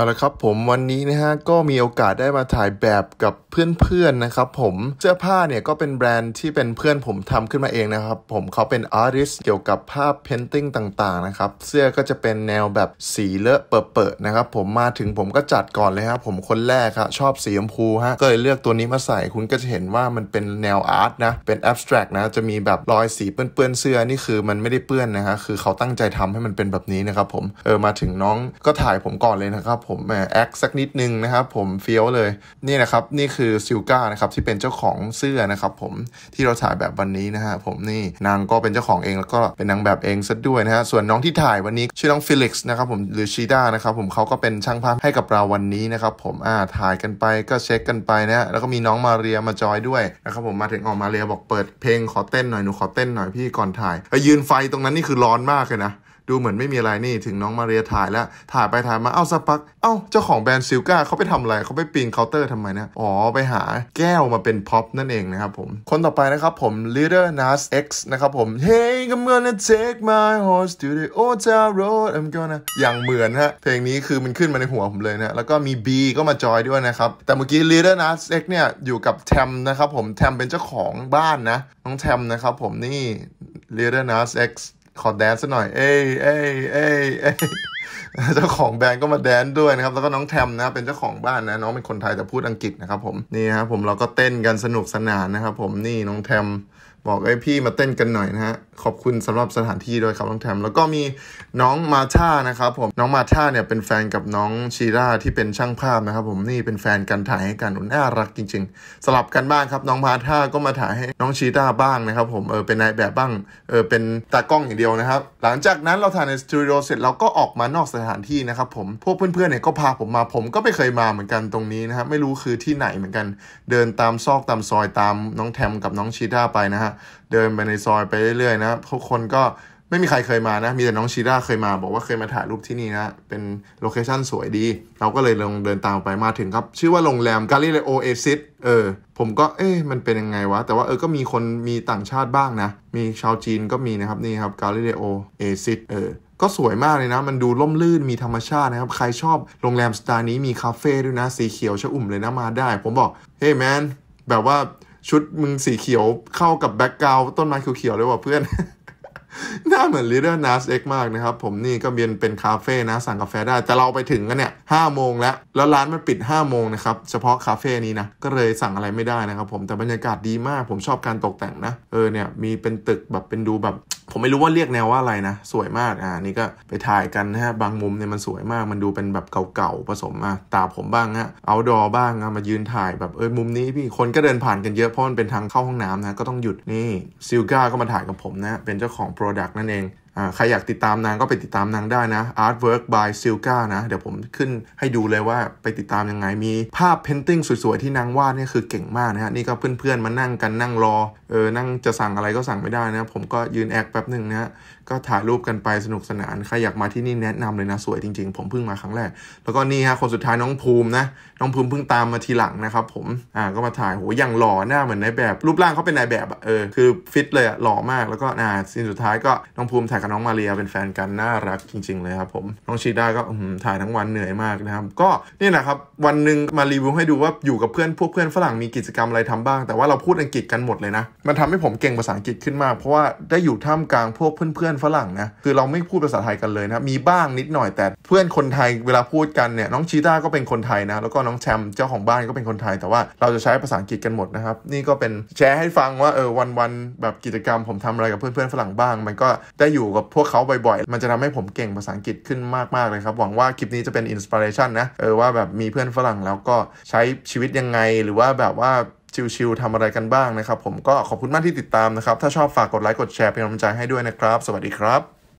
เอาละครับผมวันนี้นะฮะก็มีโอกาสได้มาถ่ายแบบกับเพื่อนๆนะครับผมเสื้อผ้าเนี่ยก็เป็นแบรนด์ที่เป็นเพื่อนผมทำขึ้นมาเองนะครับผมเขาเป็นอาร์ติสเกี่ยวกับภาพเพนติ้งต่างๆนะครับเสื้อก็จะเป็นแนวแบบสีเลอะเปิดๆนะครับผมมาถึงผมก็จัดก่อนเลยครับผมคนแรกครับชอบสีชมพูฮะก็เลยเลือกตัวนี้มาใส่คุณก็จะเห็นว่ามันเป็นแนวอาร์ตนะเป็นแอบสแตรกนะจะมีแบบรอยสีเปื้อนๆเสื้อนี่คือมันไม่ได้เปื้อนนะฮะคือเขาตั้งใจทำให้มันเป็นแบบนี้นะครับผมเออมาถึงน้องก็ถ่ายผมก่อนเลยนะครับผมแอมแอคสักนิดนึงนะครับผมเฟี้ยวเลยนี่นะครับนี่คือซิลกานะครับที่เป็นเจ้าของเสื้อนะครับผมที่เราถ่ายแบบวันนี้นะฮะ ผมนี่นางก็เป็นเจ้าของเองแล้วก็เป็นนางแบบเองซะด้วยนะฮะ ส่วนน้องที่ถ่ายวันนี้ชื่อน้องฟิลิกซ์นะครับผมหรือชีด้านะครับผมเขาก็เป็นช่างภาพให้กับเราวันนี้นะครับผมอ่าถ่ายกันไปก็เช็คกันไปนะฮะแล้วก็มีน้องมาเรียมาจอยด้วยนะครับผมมาถึงออกมาเรียบอกเปิดเพลงขอเต้นหน่อยหนูขอเต้นหน่อยพี่ก่อนถ่ายยืนไฟตรงนั้นนี่คือร้อนมากเลยนะดูเหมือนไม่มีอะไรนี่ถึงน้องมาเรียถ่ายแล้วถ่ายไปถ่ายมาเอ้าสักพัก เอ้า เจ้าของแบรนด์ซิลกาเขาไปทำอะไรเขาไปปีนเคาน์เตอร์ทำไมนะอ๋อไปหาแก้วมาเป็นพ็อปนั่นเองนะครับผม คนต่อไปนะครับผม Leader Nas X นะครับผม Hey I'm gonna take my horse to the old town road I'm gonna อย่างเหมือนฮะเพลงนี้คือมันขึ้นมาในหัวผมเลยนะแล้วก็มี B ก็มาจอยด้วยนะครับแต่เมื่อกี้ Leader Nas X เนี่ยอยู่กับแทมนะครับผมแทมเป็นเจ้าของบ้านนะน้องแทมนะครับผมนี่ Leader Nas X ขอแดนซ์หน่อย เอ้ยเอ้ยเอ้ยเอ้ยเจ้าของแบรนด์ก็มาแดนซ์ด้วยนะครับ แล้วก็น้องแทมนะ เป็นเจ้าของบ้านนะ น้องเป็นคนไทยแต่พูดอังกฤษนะครับผม นี่ครับผมเราก็เต้นกันสนุกสนานนะครับผม นี่น้องแทมบอกไอ้พี่มาเต้นกันหน่อยนะฮะ ขอบคุณสำหรับสถานที่ด้วยครับน้องแทม แล้วก็มีน้องมาธานะครับผมน้องมาธาเนี่ยเป็นแฟนกับน้องชีราที่เป็นช่างภาพนะครับผมนี่เป็นแฟนกันถ่ายให้กันน่ารักจริง ๆสลับกันบ้างครับน้องมาธาก็มาถ่ายให้น้องชีราบ้างนะครับผมเออเป็นนายแบบบ้าง เออ เป็นตากล้องอย่างเดียวนะครับ หลังจากนั้นเราถ่ายในสตูดิโอเสร็จเราก็ออกมานอกสถานที่นะครับผมพวกเพื่อนๆเนี่ยก็พาผมมาผมก็ไม่เคยมาเหมือนกันตรงนี้นะครับไม่รู้คือที่ไหนเหมือนกัน เดินตามซอกตามซอยตามน้องแทมกับน้องชีราไปนะฮะเดินไปในซอยไปเรื่อยๆนะทุกคนก็ไม่มีใครเคยมานะ มีแต่น้องชีดาเคยมา บอกว่าเคยมาถ่ายรูปที่นี่นะ เป็นโลเคชั่นสวยดี เราก็เลยลงเดินตามไป มาถึงครับ ชื่อว่าโรงแรมกาลิเลโอเอซิสเออ ผมก็เอ๊ะ มันเป็นยังไงวะ แต่ว่าเออ ก็มีคนมีต่างชาติบ้างนะ มีชาวจีนก็มีนะครับนี่ครับกาลิเลโอเอซิสเออ ก็สวยมากเลยนะ มันดูล่มลื่น มีธรรมชาตินะครับ ใครชอบโรงแรมสไตล์นี้มีคาเฟ่ด้วยนะ สีเขียวชะอุ่มเลยนะมาได้ ผมบอกเฮ้ยแมนแบบว่าชุดมึงสีเขียวเข้ากับแบ็กกราวต้นไม้เขียวๆเลยว่ะเพื่อนหน้าเหมือนลีเดอร์นัสเอ็กมากนะครับ ผมนี่ก็เียนเป็นคาเฟ่นะ สั่งกาแฟได้ แต่เราไปถึงกันเนี่ยห้าโมงแล้ว แล้วร้านมันปิด5้าโมงนะครับ เฉพาะคาเฟ่นี้นะ ก็เลยสั่งอะไรไม่ได้นะครับผมแต่บรรยากาศดีมากผมชอบการตกแต่งนะ เออเนี่ยมีเป็นตึกแบบเป็นดูแบบผมไม่รู้ว่าเรียกแนวว่าอะไรนะ สวยมาก อ่านี่ก็ไปถ่ายกันนะฮะ บางมุมเนี่ยมันสวยมาก มันดูเป็นแบบเก่าๆผสมอ่ะตาผมบ้างฮะเอาดอบ้างะมายืนถ่ายแบบ เออมุมนี้พี่คนก็เดินผ่านกันเยอะ เพราะมันเป็นทางเข้าห้องน้ำนะ ก็ต้องหยุดนี่ซิลก้าก็มาถ่ายกับผมนะ เป็นเจ้าของโปรดักต์นั่นเองใครอยากติดตามนางก็ไปติดตามนางได้นะ Artwork by Silka นะ เดี๋ยวผมขึ้นให้ดูเลยว่าไปติดตามยังไง มีภาพเพนติงสวยๆที่นางวาดเนี่ยคือเก่งมากนะฮะ นี่ก็เพื่อนๆมานั่งกันนั่งรอ เออ นั่งจะสั่งอะไรก็สั่งไม่ได้นะ ผมก็ยืนแอคแป๊บหนึ่งนะฮะก็ถ่ายรูปกันไปสนุกสนาน ใครอยากมาที่นี่แนะนำเลยนะ สวยจริงๆ ผมเพิ่งมาครั้งแรก แล้วก็นี่ฮะคนสุดท้ายน้องภูมินะ น้องภูมิเพิ่งตามมาทีหลังนะครับผม อ่า ก็มาถ่าย โหอย่างหล่อหน้าเหมือนในแบบ รูปร่างเขาเป็นนายแบบ เออ คือฟิตเลยอะหล่อมากแล้วก็อ่าิีนสุดท้ายก็น้องภูมิถ่ายกัน้องมาเรียเป็นแฟนกัน น่ารักจริงๆเลยครับผม น้องชีด้าก็ถ่ายทั้งวันเหนื่อยมากนะครับ ก็นี่แหละครับ วันหนึ่งมารีวิวให้ดูว่าอยู่กับเพื่อนพวกเพื่อนฝรั่งมีกิจกรรมอะไรทำบ้าง แต่ว่าเราพูดอังกฤษกัน หมดเลยนะ มันทำให้ผมเก่งภาษาอังกฤษขึ้นมาก เพราะว่าได้อยู่ท่ามกลาง พวกเพื่อนๆฝรั่งนะคือเราไม่พูดภาษาไทยกันเลยนะมีบ้างนิดหน่อย แต่เพื่อนคนไทยเวลาพูดกันเนี่ยน้องชีต้าก็เป็นคนไทยนะแล้วก็น้องแชมป์เจ้าของบ้านก็เป็นคนไทย แต่ว่าเราจะใช้ภาษาอังกฤษกันหมดนะครับนี่ก็เป็นแชร์ให้ฟังว่าเออวันๆแบบกิจกรรม ผมทำอะไรกับเพื่อนๆฝรั่งบ้างมันก็ได้อยู่กักับพวกเขาบ่อยๆ มันจะทำให้ผมเก่งภาษาอังกฤษขึ้นมากๆเลยครับ หวังว่าคลิปนี้จะเป็นอินสปิเรชันนะเออว่าแบบมีเพื่อนฝรั่งแล้วก็ใช้ชีวิตยังไง หรือว่าแบบว่าชิลๆทำอะไรกันบ้างนะครับ ผมก็ขอบคุณมากที่ติดตามนะครับ ถ้าชอบฝากกดไลค์กดแชร์เป็นกำลังใจให้ด้วยนะครับ สวัสดีครับ